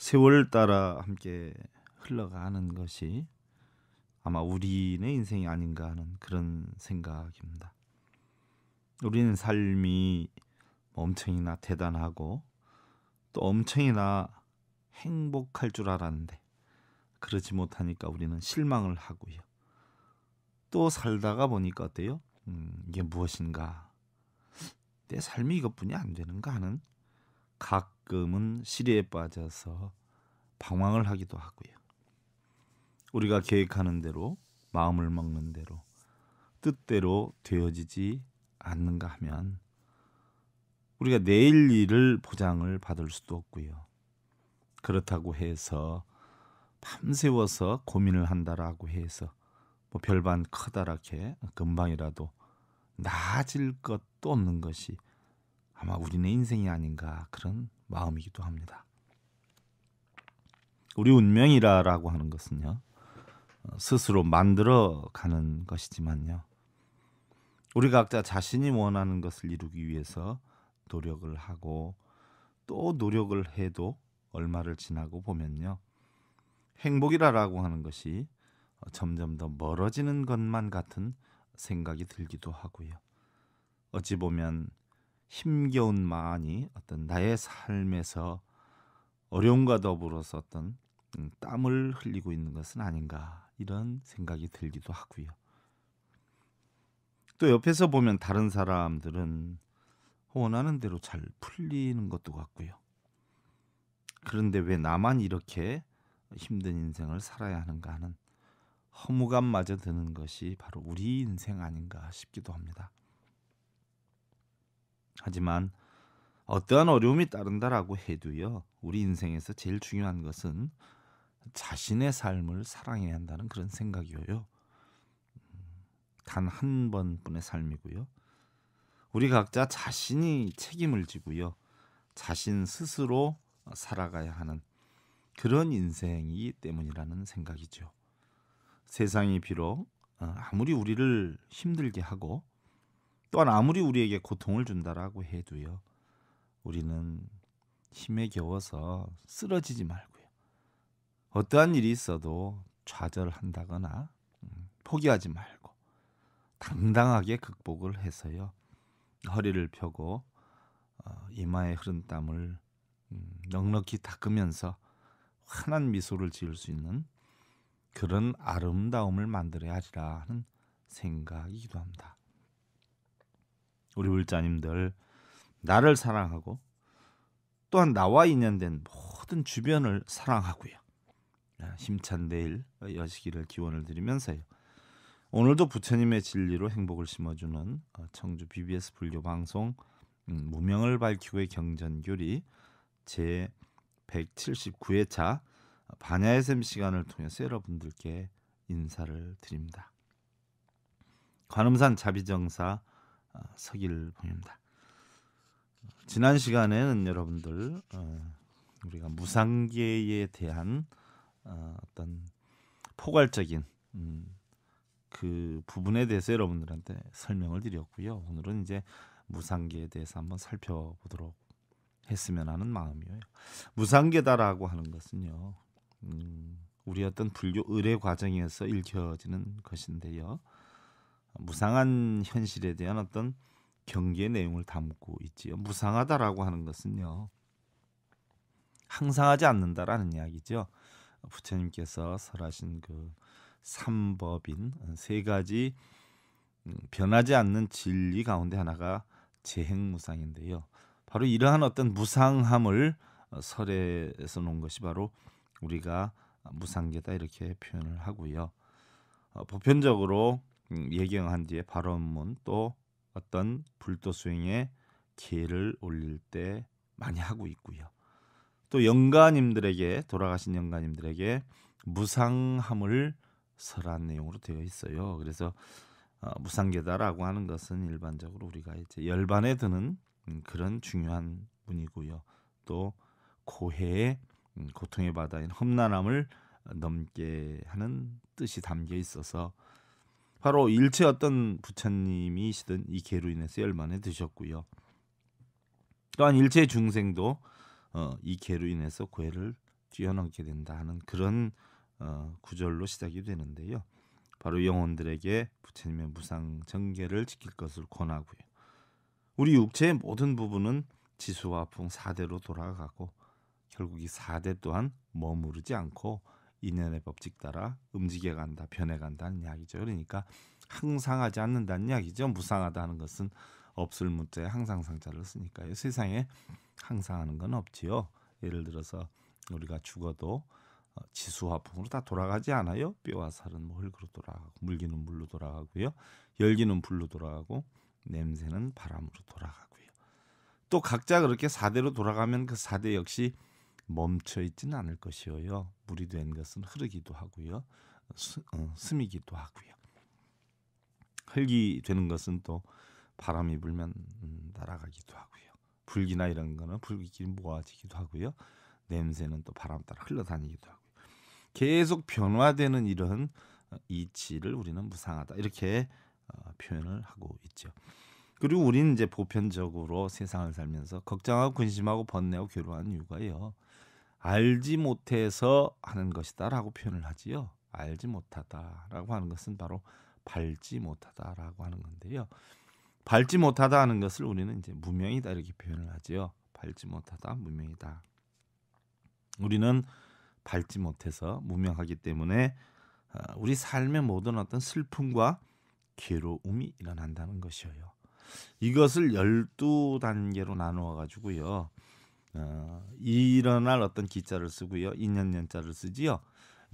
세월 따라 함께 흘러가는 것이 아마 우리네 인생이 아닌가 하는 그런 생각입니다. 우리는 삶이 엄청이나 대단하고 또 엄청이나 행복할 줄 알았는데 그러지 못하니까 우리는 실망을 하고요. 또 살다가 보니까 어때요? 음, 이게 무엇인가? 내 삶이 이것뿐이 안 되는가 하는 각 가끔은 시리에 빠져서 방황을 하기도 하고요. 우리가 계획하는 대로 마음을 먹는 대로 뜻대로 되어지지 않는가 하면 우리가 내일 일을 보장을 받을 수도 없고요. 그렇다고 해서 밤새워서 고민을 한다라고 해서 뭐 별반 커다랗게 금방이라도 나아질 것도 없는 것이 아마 우리네 인생이 아닌가 그런 마음이기도 합니다. 우리 운명이라라고 하는 것은요. 어, 스스로 만들어 가는 것이지만요. 우리 각자 자신이 원하는 것을 이루기 위해서 노력을 하고 또 노력을 해도 얼마를 지나고 보면요. 행복이라라고 하는 것이 어, 점점 더 멀어지는 것만 같은 생각이 들기도 하고요. 어찌 보면 힘겨운 많이 어떤 나의 삶에서 어려움과 더불어서 어떤 음, 땀을 흘리고 있는 것은 아닌가 이런 생각이 들기도 하고요. 또 옆에서 보면 다른 사람들은 원하는 대로 잘 풀리는 것도 같고요. 그런데 왜 나만 이렇게 힘든 인생을 살아야 하는가 하는 허무감마저 드는 것이 바로 우리 인생 아닌가 싶기도 합니다. 하지만 어떠한 어려움이 따른다라고 해도요. 우리 인생에서 제일 중요한 것은 자신의 삶을 사랑해야 한다는 그런 생각이에요. 단 한 번뿐의 삶이고요. 우리 각자 자신이 책임을 지고요. 자신 스스로 살아가야 하는 그런 인생이기 때문이라는 생각이죠. 세상이 비록 어, 아무리 우리를 힘들게 하고 또한 아무리 우리에게 고통을 준다라고 해도요. 우리는 힘에 겨워서 쓰러지지 말고요. 어떠한 일이 있어도 좌절한다거나 음, 포기하지 말고 당당하게 극복을 해서요. 허리를 펴고 어, 이마에 흐른 땀을 음, 넉넉히 닦으면서 환한 미소를 지을 수 있는 그런 아름다움을 만들어야 하리라 하는 생각이기도 합니다. 우리 울자님들 나를 사랑하고 또한 나와 인연된 모든 주변을 사랑하고요. 아, 힘찬 내일 여시기를 기원을 드리면서요. 오늘도 부처님의 진리로 행복을 심어주는 어, 청주 BBS 불교 방송 음, 무명을 밝히고의 경전교리 제 179회차 반야의 샘 시간을 통해서 여러분들께 인사를 드립니다. 관음산 자비정사 서길 아, 보입니다. 지난 시간에는 여러분들 어, 우리가 무상계에 대한 어, 어떤 포괄적인 음, 그 부분에 대해서 여러분들한테 설명을 드렸고요. 오늘은 이제 무상계에 대해서 한번 살펴보도록 했으면 하는 마음이에요. 무상계다라고 하는 것은요. 음, 우리 어떤 불교 의뢰 과정에서 읽혀지는 것인데요. 무상한 현실에 대한 어떤 경계의 내용을 담고 있지요. 무상하다라고 하는 것은요. 항상하지 않는다라는 이야기죠. 부처님께서 설하신 그 삼법인 세 가지 음, 변하지 않는 진리 가운데 하나가 재행무상인데요. 바로 이러한 어떤 무상함을 어, 설에서 놓은 것이 바로 우리가 무상계다 이렇게 표현을 하고요. 어, 보편적으로 음, 예경한 뒤에 발언문 또 어떤 불도 수행에 기회를 올릴 때 많이 하고 있고요. 또 영가님들에게 돌아가신 영가님들에게 무상함을 설한 내용으로 되어 있어요. 그래서 어, 무상계다라고 하는 것은 일반적으로 우리가 이제 열반에 드는 음, 그런 중요한 분이고요또 고해의 음, 고통의 바다인 험난함을 넘게 하는 뜻이 담겨 있어서 바로 일체 어떤 부처님이시든 이계로 인해서 열만에 드셨고요. 또한 일체 중생도 어, 이계로 인해서 고해를 뛰어넘게 된다 하는 그런 어, 구절로 시작이 되는데요. 바로 영혼들에게 부처님의 무상 정계를 지킬 것을 권하고요. 우리 육체의 모든 부분은 지수와 풍사대로 돌아가고 결국 이사대 또한 머무르지 않고 인연의 법칙 따라 움직여 간다, 변해 간다는 이야기죠. 그러니까 항상 하지 않는다는 이야기죠. 무상하다는 것은 없을 문자에 항상 상자를 쓰니까요. 세상에 항상 하는 건 없지요. 예를 들어서 우리가 죽어도 어, 지수화풍으로 다 돌아가지 않아요. 뼈와 살은 뭐 흙으로 돌아가고 물기는 물로 돌아가고요. 열기는 불로 돌아가고 냄새는 바람으로 돌아가고요. 또 각자 그렇게 사대로 돌아가면 그 사대 역시 멈춰 있지는 않을 것이어요. 물이 된 것은 흐르기도 하고요. 스, 어, 스미기도 하고요. 흙이 되는 것은 또 바람이 불면 음, 날아가기도 하고요. 불기나 이런 거는 불기끼리 모아지기도 하고요. 냄새는 또 바람 따라 흘러다니기도 하고요. 계속 변화되는 이런 어, 이치를 우리는 무상하다 이렇게 어, 표현을 하고 있죠. 그리고 우리는 이제 보편적으로 세상을 살면서 걱정하고 근심하고 번뇌하고 괴로워하는 이유가요. 알지 못해서 하는 것이다라고 표현을 하지요. 알지 못하다라고 하는 것은 바로 밟지 못하다라고 하는 건데요. 밟지 못하다 하는 것을 우리는 이제 무명이다 이렇게 표현을 하지요. 밟지 못하다 무명이다. 우리는 밟지 못해서 무명하기 때문에 어, 우리 삶의 모든 어떤 슬픔과 괴로움이 일어난다는 것이에요. 이것을 열두 단계로 나누어 가지고요. 어, 일어날 어떤 기자를 쓰고요. 인연년자를 쓰지요.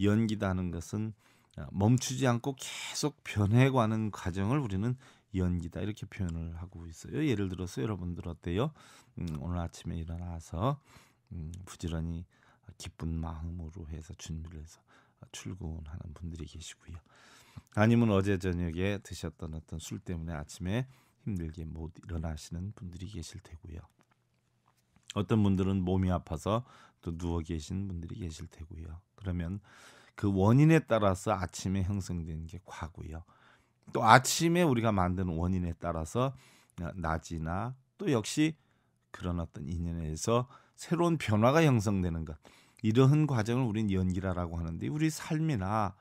연기다 하는 것은 어, 멈추지 않고 계속 변해가는 과정을 우리는 연기다 이렇게 표현을 하고 있어요. 예를 들어서 여러분들 어때요? 음, 오늘 아침에 일어나서 음, 부지런히 기쁜 마음으로 해서 준비를 해서 출근하는 분들이 계시고요. 아니면 어제 저녁에 드셨던 어떤 술 때문에 아침에 힘들게 못 일어나시는 분들이 계실 테고요. 어떤 분들은 몸이 아파서 또 누워 계신 분들이 계실 테고요. 그러면 그 원인에 따라서 아침에 형성되는 게 과고요. 또 아침에 우리가 만드는 원인에 따라서 어, 낮이나 또 역시 그런 어떤 인연에서 새로운 변화가 형성되는 것 이러한 과정을 우리는 연기라라고 하는데 우리 삶이나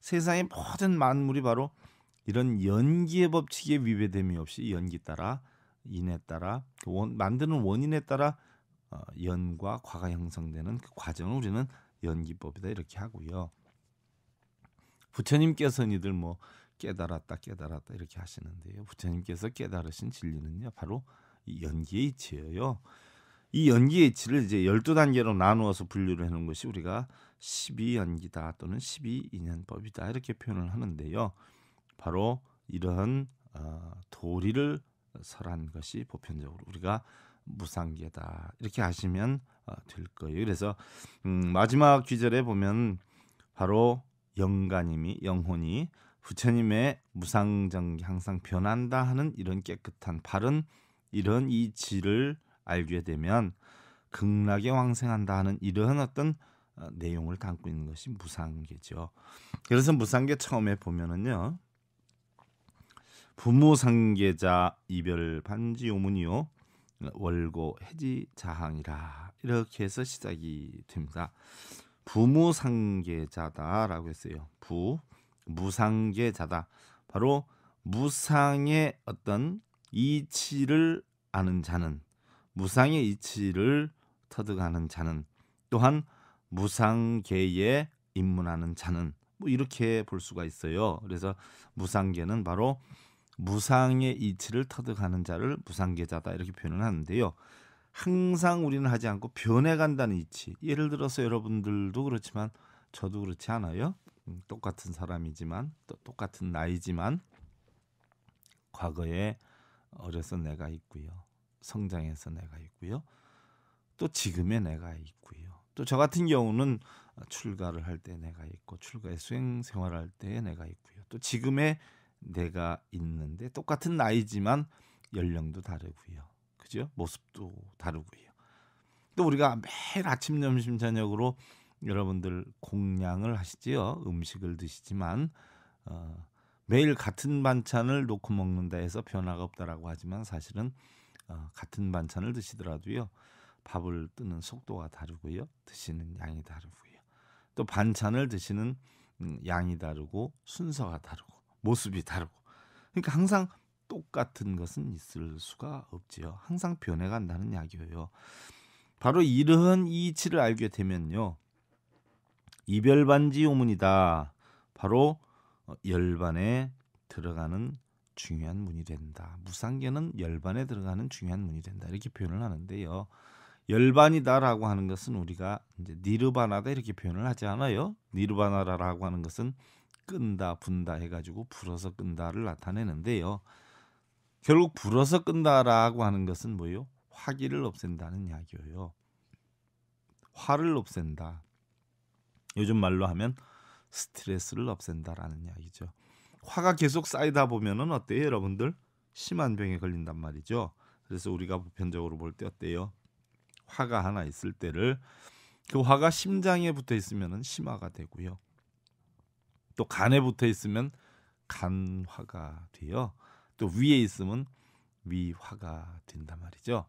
세상의 모든 만물이 바로 이런 연기의 법칙에 위배됨이 없이 연기 따라 인에 따라 그 원, 만드는 원인에 따라 어, 연과 과가 형성되는 그 과정을 우리는 연기법이다 이렇게 하고요. 부처님께서는 이들 뭐 깨달았다 깨달았다 이렇게 하시는데요. 부처님께서 깨달으신 진리는요. 바로 이 연기의 이치예요. 이 연기의 이치를 이제 12단계로 나누어서 분류를 해 놓은 것이 우리가 12연기다 또는 12인연법이다 이렇게 표현을 하는데요. 바로 이러한 어, 도리를 설한 것이 보편적으로 우리가 무상계다 이렇게 아시면될 어, 거예요. 그래서 음, 마지막 귀절에 보면 바로 영가님이 영혼이 부처님의 무상정기 항상 변한다 하는 이런 깨끗한 바른 이런 이치를 알게 되면 극락에 왕생한다 하는 이러한 어떤 어, 내용을 담고 있는 것이 무상계죠. 그래서 무상계 처음에 보면은요. 부모 상계자 이별 반지 오문이요 월고 해지 자항이라 이렇게 해서 시작이 됩니다. 부무 상계자다라고 했어요. 부 무상계자다. 바로 무상의 어떤 이치를 아는 자는 무상의 이치를 터득하는 자는 또한 무상계에 입문하는 자는 뭐 이렇게 볼 수가 있어요. 그래서 무상계는 바로 무상의 이치를 터득하는 자를 무상계자다 이렇게 표현을 하는데요. 항상 우리는 하지 않고 변해간다는 이치. 예를 들어서 여러분들도 그렇지만 저도 그렇지 않아요. 음, 똑같은 사람이지만 또 똑같은 나이지만 과거에 어려서 내가 있고요. 성장해서 내가 있고요. 또 지금의 내가 있고요. 또 저 같은 경우는 출가를 할 때 내가 있고 출가의 수행 생활할 때 내가 있고요. 또 지금의 내가 있는데 똑같은 나이지만 연령도 다르고요. 그죠? 모습도 다르고요. 또 우리가 매일 아침 점심 저녁으로 여러분들 공양을 하시지요. 음식을 드시지만 어, 매일 같은 반찬을 놓고 먹는다 해서 변화가 없다라고 하지만 사실은 어, 같은 반찬을 드시더라도요. 밥을 뜨는 속도가 다르고요. 드시는 양이 다르고요. 또 반찬을 드시는 음, 양이 다르고 순서가 다르고 모습이 다르고 그러니까 항상 똑같은 것은 있을 수가 없지요. 항상 변해간다는 이야기예요 바로 이런 이치를 알게 되면요. 이별 반지 요문이다. 바로 어, 열반에 들어가는 중요한 문이 된다. 무상견은 열반에 들어가는 중요한 문이 된다. 이렇게 표현을 하는데요. 열반이다라고 하는 것은 우리가 이제 니르바나다 이렇게 표현을 하지 않아요. 니르바나라고 하는 것은 끈다, 분다 해가지고 불어서 끈다를 나타내는데요. 결국 불어서 끈다라고 하는 것은 뭐요? 화기를 없앤다는 이야기예요. 화를 없앤다. 요즘 말로 하면 스트레스를 없앤다라는 이야기죠. 화가 계속 쌓이다 보면은 어때요, 여러분들? 심한 병에 걸린단 말이죠. 그래서 우리가 보편적으로 볼 때 어때요? 화가 하나 있을 때를 그 화가 심장에 붙어 있으면은 심화가 되고요. 또 간에 붙어 있으면 간화가 돼요. 또 위에 있으면 위화가 된단 말이죠.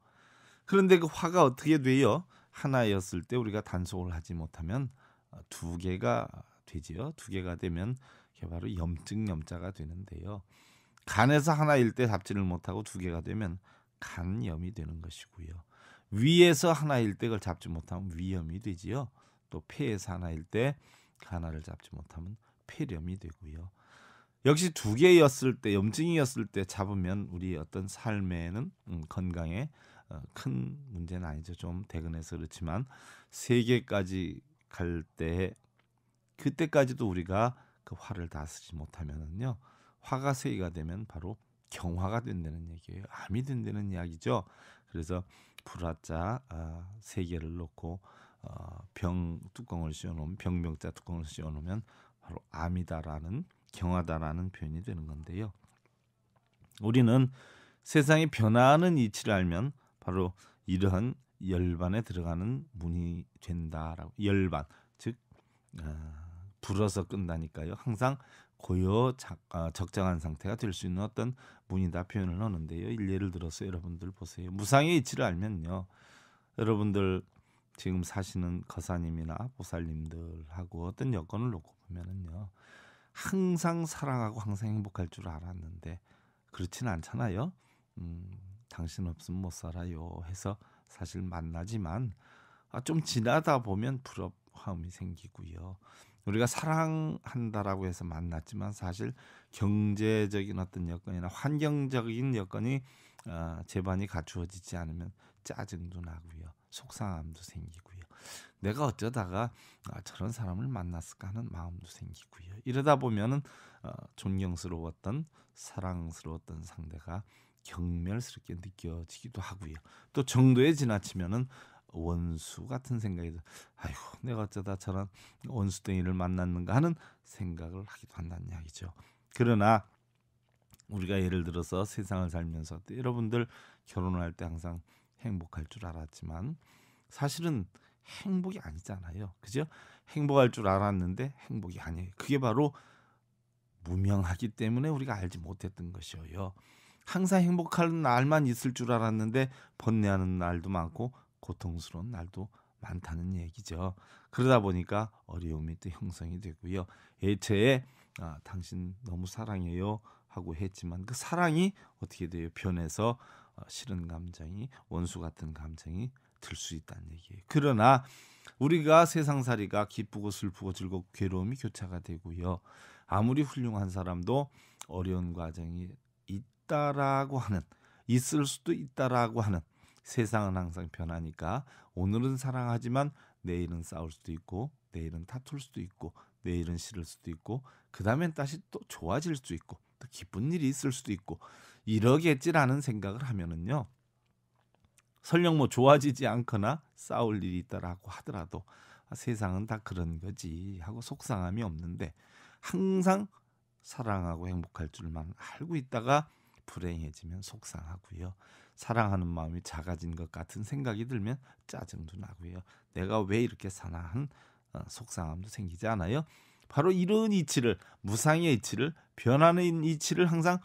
그런데 그 화가 어떻게 돼요? 하나였을 때 우리가 단속을 하지 못하면 어, 두 개가 되지요. 두 개가 되면 이게 바로 염증 염자가 되는데요. 간에서 하나일 때 잡지를 못하고 두 개가 되면 간염이 되는 것이고요. 위에서 하나일 때 그걸 잡지 못하면 위염이 되지요. 또 폐에서 하나일 때 그 하나를 잡지 못하면 폐렴이 되고요. 역시 두 개였을 때 염증이었을 때 잡으면 우리 어떤 삶에는 음, 건강에 어, 큰 문제는 아니죠. 좀 대근해서 그렇지만 세 개까지 갈 때 그때까지도 우리가 그 화를 다스리지 못하면은요 화가 세 개가 되면 바로 경화가 된다는 얘기예요. 암이 된다는 이야기죠. 그래서 불화자 아, 세 개를 놓고 어, 병 뚜껑을 씌워놓으면 병명자 뚜껑을 씌워놓으면 바로 암이다라는 경하다라는 표현이 되는 건데요. 우리는 세상이 변화하는 이치를 알면 바로 이러한 열반에 들어가는 문이 된다라고 열반 즉 어, 불어서 끈다니까요. 항상 고요 작, 아, 적정한 상태가 될 수 있는 어떤 문이다 표현을 하는데요. 예를 들어서 여러분들 보세요. 무상의 이치를 알면요. 여러분들 지금 사시는 거사님이나 보살님들하고 어떤 여건을 놓고 보면은요. 항상 사랑하고 항상 행복할 줄 알았는데 그렇진 않잖아요. 음, 당신 없으면 못 살아요. 해서 사실 만나지만 아, 좀 지나다 보면 불협화음이 생기고요. 우리가 사랑한다라고 해서 만났지만 사실 경제적인 어떤 여건이나 환경적인 여건이 아 제반이 갖추어지지 않으면 짜증도 나고요. 속상함도 생기고요. 내가 어쩌다가 아, 저런 사람을 만났을까 하는 마음도 생기고요. 이러다 보면은 어, 존경스러웠던 사랑스러웠던 상대가 경멸스럽게 느껴지기도 하고요. 또 정도에 지나치면은 원수 같은 생각이 들. 아이고 내가 어쩌다 저런 원수덩이를 만났는가 하는 생각을 하기도 한다는 이야기죠. 그러나 우리가 예를 들어서 세상을 살면서 여러분들 결혼할 때 항상 행복할 줄 알았지만 사실은 행복이 아니잖아요. 그죠? 행복할 줄 알았는데 행복이 아니에요. 그게 바로 무명하기 때문에 우리가 알지 못했던 것이어요. 항상 행복한 날만 있을 줄 알았는데 번뇌하는 날도 많고 고통스러운 날도 많다는 얘기죠. 그러다 보니까 어려움이 또 형성이 되고요. 애초에 아, 당신 너무 사랑해요 하고 했지만 그 사랑이 어떻게 돼요? 변해서 어, 싫은 감정이 원수 같은 감정이 들 수 있다는 얘기예요. 그러나 우리가 세상살이가 기쁘고 슬프고 즐겁고 괴로움이 교차가 되고요. 아무리 훌륭한 사람도 어려운 과정이 있다라고 하는 있을 수도 있다라고 하는 세상은 항상 변하니까 오늘은 사랑하지만 내일은 싸울 수도 있고 내일은 다툴 수도 있고 내일은 싫을 수도 있고 그 다음엔 다시 또 좋아질 수도 있고 그 기쁜 일이 있을 수도 있고 이러겠지라는 생각을 하면은요. 설령 뭐 좋아지지 않거나 싸울 일이 있다라고 하더라도 아, 세상은 다 그런 거지 하고 속상함이 없는데 항상 사랑하고 행복할 줄만 알고 있다가 불행해지면 속상하고요. 사랑하는 마음이 작아진 것 같은 생각이 들면 짜증도 나고요. 내가 왜 이렇게 사나 한 어, 속상함도 생기지 않아요. 바로 이런 이치를 무상의 이치를 변하는 이치를 항상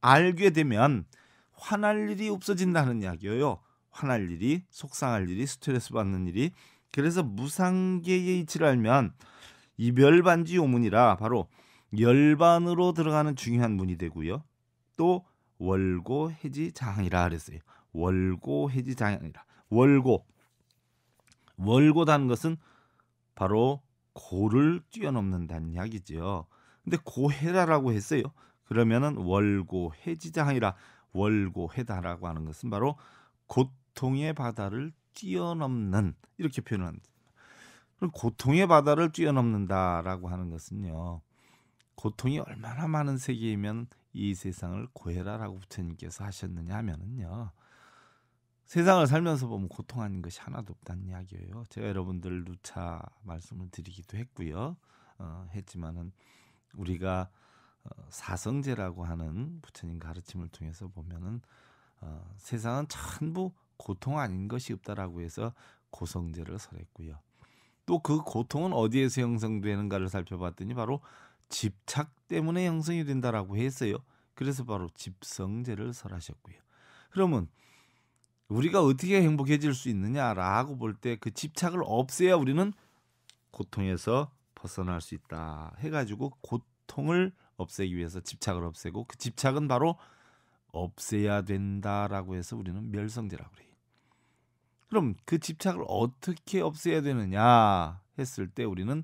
알게 되면 화날 일이 없어진다는 이야기예요. 화날 일이, 속상할 일이, 스트레스 받는 일이. 그래서 무상계의 이치를 알면 이별 반지 요문이라 바로 열반으로 들어가는 중요한 문이 되고요. 또 월고 해지 장이라 그랬어요. 월고 해지 장이 라 월고. 월고다는 것은 바로 고를 뛰어넘는다는 이야기죠요 근데 고해라라고 했어요. 그러면은 월고해지장이라 월고해다라고 하는 것은 바로 고통의 바다를 뛰어넘는 이렇게 표현한다 고통의 바다를 뛰어넘는다라고 하는 것은요. 고통이 얼마나 많은 세계이면 이 세상을 고해라라고 부처님께서 하셨느냐 하면은요. 세상을 살면서 보면 고통하는 것이 하나도 없다는 이야기예요. 제가 여러분들 누차 말씀을 드리기도 했고요. 어, 했지만은 우리가 어, 사성제라고 하는 부처님 가르침을 통해서 보면은 어, 세상은 전부 고통 아닌 것이 없다라고 해서 고성제를 설했고요. 또 그 고통은 어디에서 형성되는가를 살펴봤더니 바로 집착 때문에 형성이 된다라고 했어요. 그래서 바로 집성제를 설하셨고요. 그러면 우리가 어떻게 행복해질 수 있느냐라고 볼 때 그 집착을 없애야 우리는 고통에서 벗어날 수 있다 해가지고 고통을 없애기 위해서 집착을 없애고 그 집착은 바로 없애야 된다라고 해서 우리는 멸성제라고 그래요. 그럼 그 집착을 어떻게 없애야 되느냐 했을 때 우리는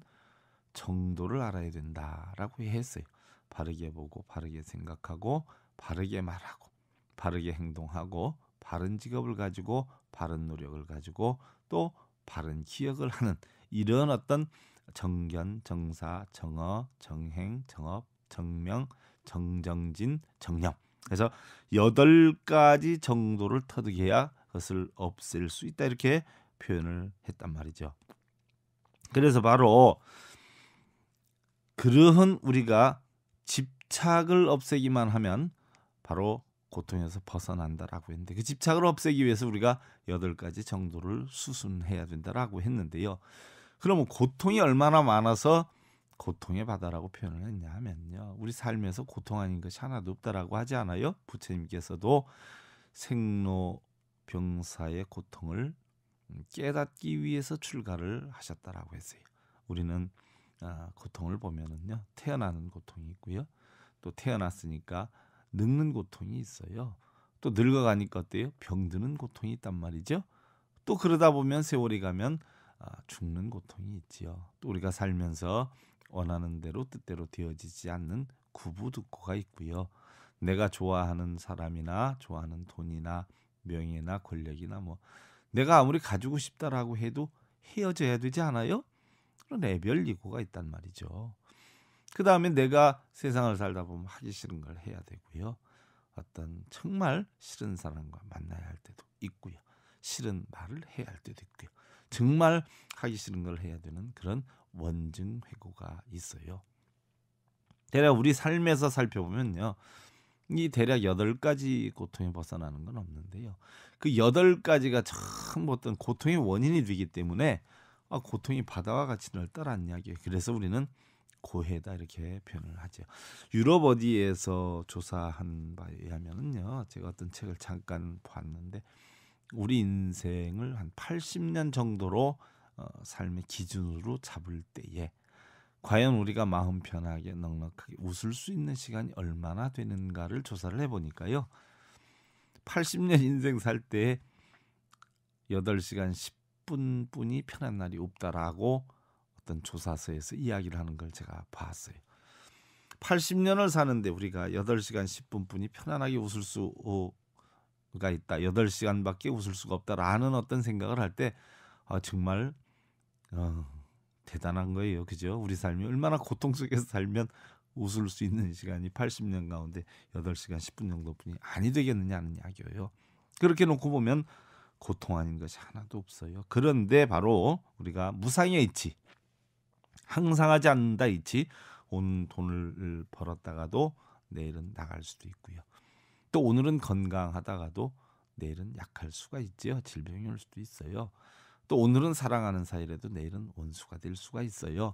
정도를 알아야 된다라고 했어요. 바르게 보고 바르게 생각하고 바르게 말하고 바르게 행동하고 바른 직업을 가지고 바른 노력을 가지고 또 바른 기억을 하는 이런 어떤 정견, 정사, 정어, 정행, 정업, 정명, 정정진, 정념. 그래서 여덟 가지 정도를 터득해야 그것을 없앨 수 있다 이렇게 표현을 했단 말이죠. 그래서 바로 그러한 우리가 집착을 없애기만 하면 바로 고통에서 벗어난다라고 했는데 그 집착을 없애기 위해서 우리가 여덟 가지 정도를 수순해야 된다라고 했는데요. 그러면 고통이 얼마나 많아서 고통의 바다라고 표현을 했냐 하면요. 우리 삶에서 고통 아닌 것이 하나도 없다라고 하지 않아요? 부처님께서도 생로병사의 고통을 깨닫기 위해서 출가를 하셨다라고 했어요. 우리는 아, 고통을 보면은요. 태어나는 고통이 있고요. 또 태어났으니까 늙는 고통이 있어요. 또 늙어가니까 어때요? 병드는 고통이 있단 말이죠. 또 그러다 보면 세월이 가면 아, 죽는 고통이 있지요. 또 우리가 살면서 원하는 대로 뜻대로 되어지지 않는 구부득고가 있고요. 내가 좋아하는 사람이나 좋아하는 돈이나 명예나 권력이나 뭐 내가 아무리 가지고 싶다라고 해도 헤어져야 되지 않아요? 그런 애별리고가 있단 말이죠. 그 다음에 내가 세상을 살다 보면 하기 싫은 걸 해야 되고요. 어떤 정말 싫은 사람과 만나야 할 때도 있고요. 싫은 말을 해야 할 때도 있고요. 정말 하기 싫은 걸 해야 되는 그런 원증 회고가 있어요. 대략 우리 삶에서 살펴보면요. 이 대략 여덟 가지 고통에 벗어나는 건 없는데요. 그 여덟 가지가 참 어떤 고통의 원인이 되기 때문에 아, 고통이 바다와 같이 널 따라왔냐. 그래서 우리는 고해다 이렇게 표현을 하죠. 유럽 어디에서 조사한 바에 의하면은요. 제가 어떤 책을 잠깐 봤는데 우리 인생을 한 80년 정도로 어, 삶의 기준으로 잡을 때에 과연 우리가 마음 편하게 넉넉하게 웃을 수 있는 시간이 얼마나 되는가를 조사를 해보니까요. 80년 인생 살 때 8시간 10분뿐이 편한 날이 없다라고 어떤 조사서에서 이야기를 하는 걸 제가 봤어요. 80년을 사는데 우리가 8시간 10분뿐이 편안하게 웃을 수가 있다. 8시간밖에 웃을 수가 없다라는 어떤 생각을 할때 아, 정말 어, 대단한 거예요. 그죠? 우리 삶이 얼마나 고통 속에서 살면 웃을 수 있는 시간이 80년 가운데 8시간 10분 정도뿐이 아니 되겠느냐는 이야기예요. 그렇게 놓고 보면 고통 아닌 것이 하나도 없어요. 그런데 바로 우리가 무상의 이치, 항상 하지 않는다 있지 온 돈을 벌었다가도 내일은 나갈 수도 있고요. 또 오늘은 건강하다가도 내일은 약할 수가 있지요. 질병이 올 수도 있어요. 또 오늘은 사랑하는 사이라도 내일은 원수가 될 수가 있어요.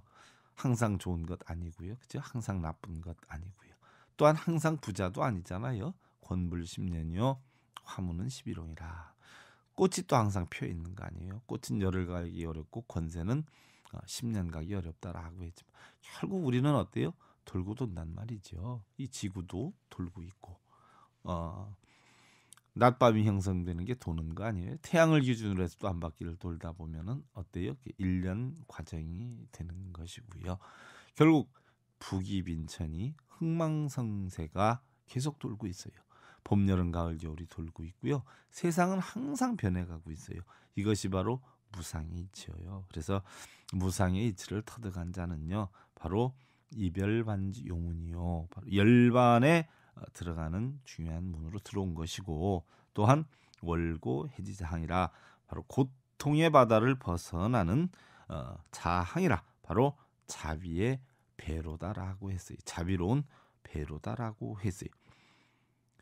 항상 좋은 것 아니고요. 그죠? 항상 나쁜 것 아니고요. 또한 항상 부자도 아니잖아요. 권불 10년이요. 화문은 11홍이라. 꽃이 또 항상 피어 있는 거 아니에요. 꽃은 열을 가기 어렵고 권세는 10년 아, 가기 어렵다라고 했지만 결국 우리는 어때요? 돌고 돈단 말이죠. 이 지구도 돌고 있고 어, 낮밤이 형성되는 게 도는 거 아니에요? 태양을 기준으로 해서 또 한 바퀴를 돌다 보면은 어때요? 1년 과정이 되는 것이고요. 결국 북이 빈천이 흥망성쇠가 계속 돌고 있어요. 봄, 여름, 가을, 겨울이 돌고 있고요. 세상은 항상 변해가고 있어요. 이것이 바로 무상의 이치요. 그래서 무상의 이치를 터득한 자는요, 바로 이별반지 용문이요. 바로 열반에 어, 들어가는 중요한 문으로 들어온 것이고, 또한 월고 해지자항이라 바로 고통의 바다를 벗어나는 어, 자항이라 바로 자비의 배로다라고 했어요. 자비로운 배로다라고 했어요.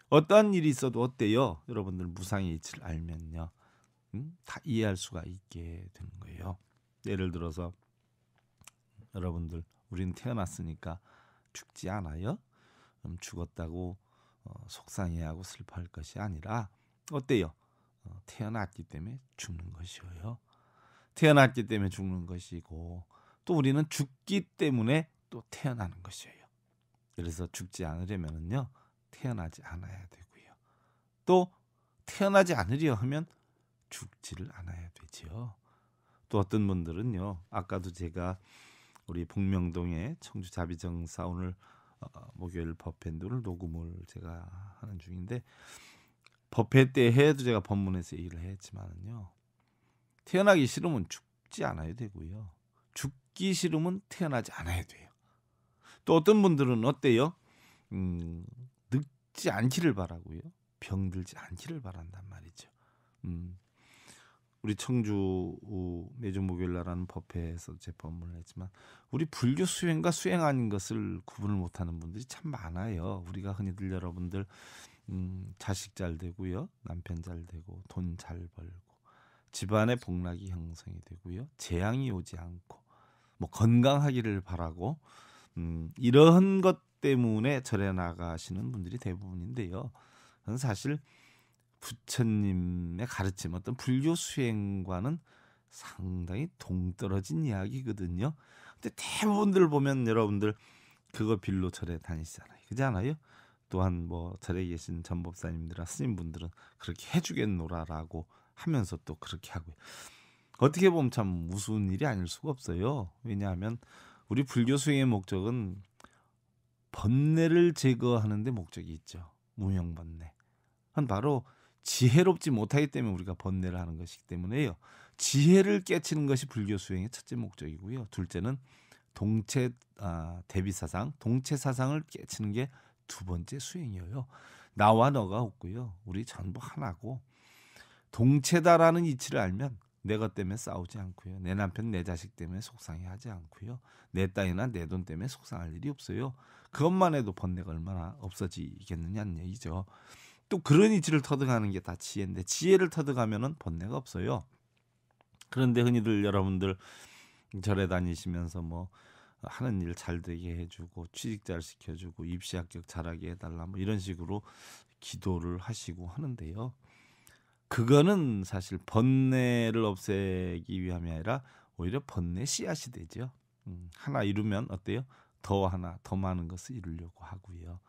어떠 일이 있어도 어때요? 여러분들 무상의 이치를 알면요. 음? 다 이해할 수가 있게 되는 거예요. 예를 들어서 여러분들 우리는 태어났으니까 죽지 않아요. 음, 죽었다고 어, 속상해하고 슬퍼할 것이 아니라 어때요? 어, 태어났기 때문에 죽는 것이요 태어났기 때문에 죽는 것이고 또 우리는 죽기 때문에 또 태어나는 것이에요. 그래서 죽지 않으려면요 태어나지 않아야 되고요. 또 태어나지 않으려 하면 죽지를 않아야 되지요. 또 어떤 분들은요. 아까도 제가 우리 복명동의 청주 자비정사 오늘 어, 어 목요일 법회인도 녹음을 제가 하는 중인데 법회 때 해도 제가 법문에서 얘기를 했지만은요. 태어나기 싫으면 죽지 않아야 되고요. 죽기 싫으면 태어나지 않아야 돼요. 또 어떤 분들은 어때요? 음, 늙지 않기를 바라고요. 병들지 않기를 바란단 말이죠. 음, 우리 청주 매주 목요일 날하는 법회에서 재판을 문 했지만 우리 불교 수행과 수행 아닌 것을 구분을 못하는 분들이 참 많아요. 우리가 흔히들 여러분들 음, 자식 잘 되고요, 남편 잘 되고 돈 잘 벌고 집안의 복락이 형성이 되고요, 재앙이 오지 않고 뭐 건강하기를 바라고 음, 이러것 때문에 절에 나가시는 분들이 대부분인데요. 저는 사실 부처님의 가르침 어떤 불교 수행과는 상당히 동떨어진 이야기거든요. 근데 대부분들 보면 여러분들 그거 빌로 절에 다니시잖아요. 그지 않아요? 또한 뭐 절에 계신 전법사님들이나 스님분들은 그렇게 해주겠노라라고 하면서 또 그렇게 하고요. 어떻게 보면 참무스운 일이 아닐 수가 없어요. 왜냐하면 우리 불교 수행의 목적은 번뇌를 제거하는 데 목적이 있죠. 무명 번뇌. 한 바로 지혜롭지 못하기 때문에 우리가 번뇌를 하는 것이기 때문에요. 지혜를 깨치는 것이 불교 수행의 첫째 목적이고요. 둘째는 동체 아, 대비 사상, 동체 사상을 깨치는 게 두 번째 수행이에요. 나와 너가 없고요. 우리 전부 하나고 동체다라는 이치를 알면 내것 때문에 싸우지 않고요. 내 남편, 내 자식 때문에 속상해하지 않고요. 내 딸이나 내 돈 때문에 속상할 일이 없어요. 그것만 해도 번뇌가 얼마나 없어지겠느냐는 얘기죠. 또 그런 이치를 터득하는 게 다 지혜인데 지혜를 터득하면은 번뇌가 없어요. 그런데 흔히들 여러분들 절에 다니시면서 뭐 하는 일 잘 되게 해주고 취직 잘 시켜주고 입시 합격 잘하게 해달라 뭐 이런 식으로 기도를 하시고 하는데요. 그거는 사실 번뇌를 없애기 위함이 아니라 오히려 번뇌 씨앗이 되죠. 음, 하나 이루면 어때요? 더 하나 더 많은 것을 이루려고 하고요.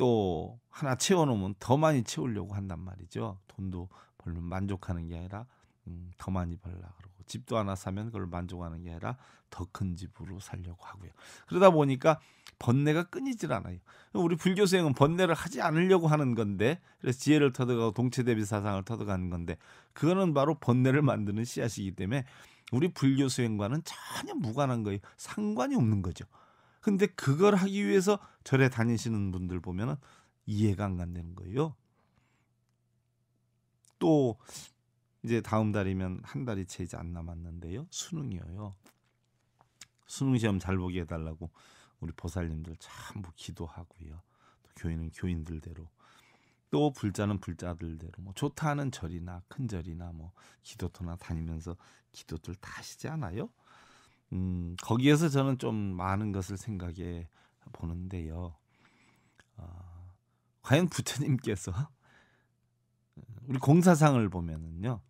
또 하나 채워놓으면 더 많이 채우려고 한단 말이죠. 돈도 벌면 만족하는 게 아니라 음, 더 많이 벌라 그러고 집도 하나 사면 그걸 만족하는 게 아니라 더 큰 집으로 살려고 하고요. 그러다 보니까 번뇌가 끊이질 않아요. 우리 불교 수행은 번뇌를 하지 않으려고 하는 건데 그래서 지혜를 터득하고 동체 대비 사상을 터득하는 건데 그거는 바로 번뇌를 만드는 씨앗이기 때문에 우리 불교 수행과는 전혀 무관한 거예요. 상관이 없는 거죠. 근데 그걸 하기 위해서 절에 다니시는 분들 보면은 이해가 안 간다는 거예요. 또 이제 다음 달이면 한 달이 채 이제 안 남았는데요. 수능이에요. 수능 시험 잘 보게 해달라고 우리 보살님들 참부 기도하고요. 또 교인은 교인들대로 또 불자는 불자들대로 뭐 좋다는 절이나 큰 절이나 뭐 기도터나 다니면서 기도들 다 하시지 않아요? 음, 거기에서 저는 좀 많은 것을 생각해 보는데요. 어, 과연 부처님께서 우리 공사상을 보면은요,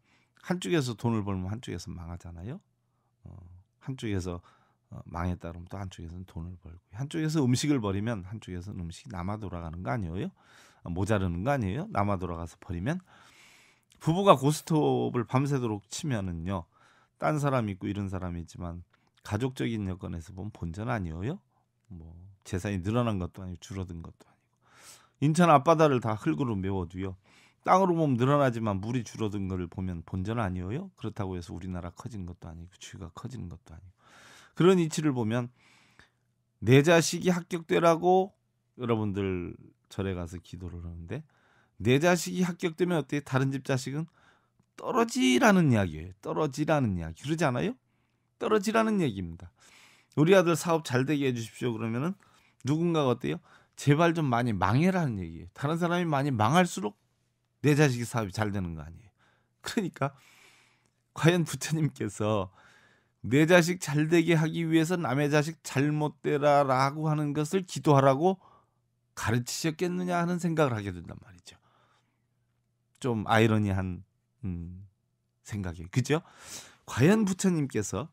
한쪽에서 돈을 벌면 한쪽에서 망하잖아요. 어, 한쪽에서 어, 망했다 그러면 또 한쪽에서는 돈을 벌고 한쪽에서 음식을 버리면 한쪽에서는 음식이 남아 돌아가는 거 아니에요? 모자르는 거 아니에요? 남아 돌아가서 버리면 부부가 고스톱을 밤새도록 치면은요. 딴 사람 있고 이런 사람이 있지만 가족적인 여건에서 보면 본전 아니에요? 뭐 재산이 늘어난 것도 아니고 줄어든 것도 아니고 인천 앞바다를 다 흙으로 메워두요 땅으로 보면 늘어나지만 물이 줄어든 걸 보면 본전 아니에요? 그렇다고 해서 우리나라 커진 것도 아니고 주가 커진 것도 아니고 그런 이치를 보면 내 자식이 합격되라고 여러분들 절에 가서 기도를 하는데 내 자식이 합격되면 어때? 다른 집 자식은 떨어지라는 이야기예요. 떨어지라는 이야기. 그러지 않아요? 떨어지라는 얘기입니다. 우리 아들 사업 잘 되게 해주십시오. 그러면은 누군가가 어때요? 제발 좀 많이 망해라는 얘기예요. 다른 사람이 많이 망할수록 내 자식이 사업이 잘 되는 거 아니에요. 그러니까 과연 부처님께서 내 자식 잘 되게 하기 위해서 남의 자식 잘못되라라고 하는 것을 기도하라고 가르치셨겠느냐 하는 생각을 하게 된단 말이죠. 좀 아이러니한 음, 생각이에요. 그죠? 과연 부처님께서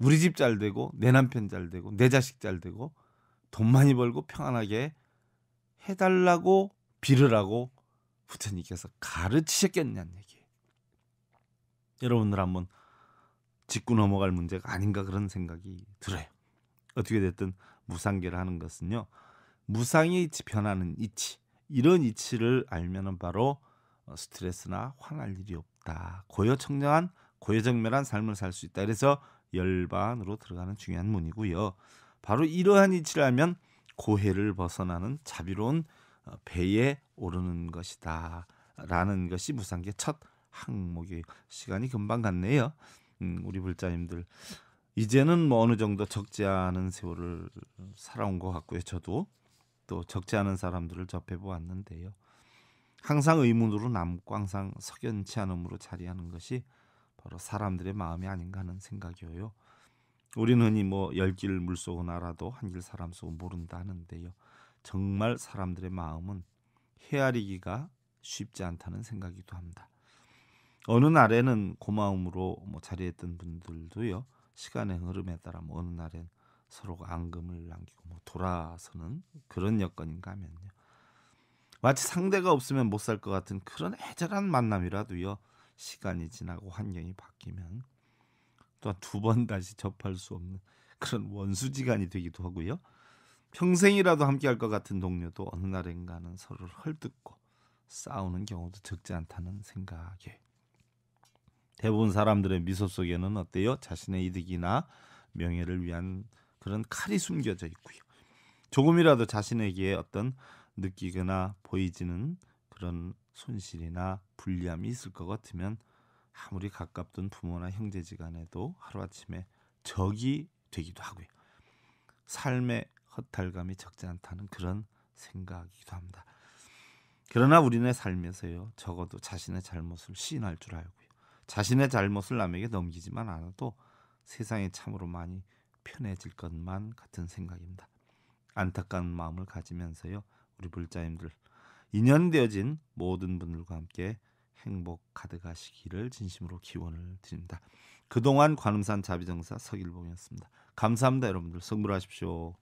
우리 집 잘 되고 내 남편 잘 되고 내 자식 잘 되고 돈 많이 벌고 평안하게 해달라고 빌으라고 부처님께서 가르치셨겠냐는 얘기. 여러분들 한번 짚고 넘어갈 문제가 아닌가 그런 생각이 들어요. 어떻게 됐든 무상계를 하는 것은요. 무상의 이치 변하는 이치 이런 이치를 알면은 바로 스트레스나 화날 일이 없다. 고요청량한 고요정멸한 삶을 살 수 있다. 그래서 열반으로 들어가는 중요한 문이고요. 바로 이러한 이치라면 고해를 벗어나는 자비로운 어, 배에 오르는 것이다. 라는 것이 무상계 첫 항목이 시간이 금방 갔네요. 음, 우리 불자님들 이제는 뭐 어느 정도 적지 않은 세월을 살아온 것 같고요. 저도 또 적지 않은 사람들을 접해 보았는데요. 항상 의문으로 남고 항상 석연치 않음으로 자리하는 것이 바로 사람들의 마음이 아닌가 하는 생각이어요. 우리는 흔뭐 열길 물속은 알아도 한 길 사람 속은 모른다 하는데요. 정말 사람들의 마음은 헤아리기가 쉽지 않다는 생각이도 합니다. 어느 날에는 고마움으로 뭐 자리했던 분들도요. 시간의 흐름에 따라 뭐 어느 날엔 서로가 앙금을 남기고 뭐 돌아서는 그런 여건인가 하면요. 마치 상대가 없으면 못 살 것 같은 그런 애절한 만남이라도요. 시간이 지나고 환경이 바뀌면 또 두 번 다시 접할 수 없는 그런 원수지간이 되기도 하고요. 평생이라도 함께할 것 같은 동료도 어느 날엔가는 서로를 헐뜯고 싸우는 경우도 적지 않다는 생각에 대부분 사람들의 미소 속에는 어때요? 자신의 이득이나 명예를 위한 그런 칼이 숨겨져 있고요. 조금이라도 자신에게 어떤 느끼거나 보이지는 그런 손실이나 불리함이 있을 것 같으면 아무리 가깝던 부모나 형제지간에도 하루아침에 적이 되기도 하고요. 삶의 허탈감이 적지 않다는 그런 생각이기도 합니다. 그러나 우리네 삶에서요 적어도 자신의 잘못을 시인할 줄 알고요 자신의 잘못을 남에게 넘기지만 않아도 세상이 참으로 많이 편해질 것만 같은 생각입니다. 안타까운 마음을 가지면서요 우리 불자님들 인연되어진 모든 분들과 함께 행복 가득하시기를 진심으로 기원을 드립니다. 그동안 관음산 자비정사 서길봉이었습니다. 감사합니다 여러분들 성불하십시오.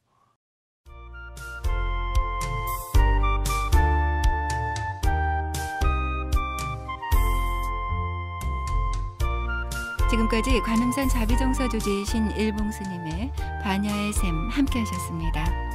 지금까지 관음산 자비정사 조지신 일봉스님의 반야의 샘 함께 하셨습니다.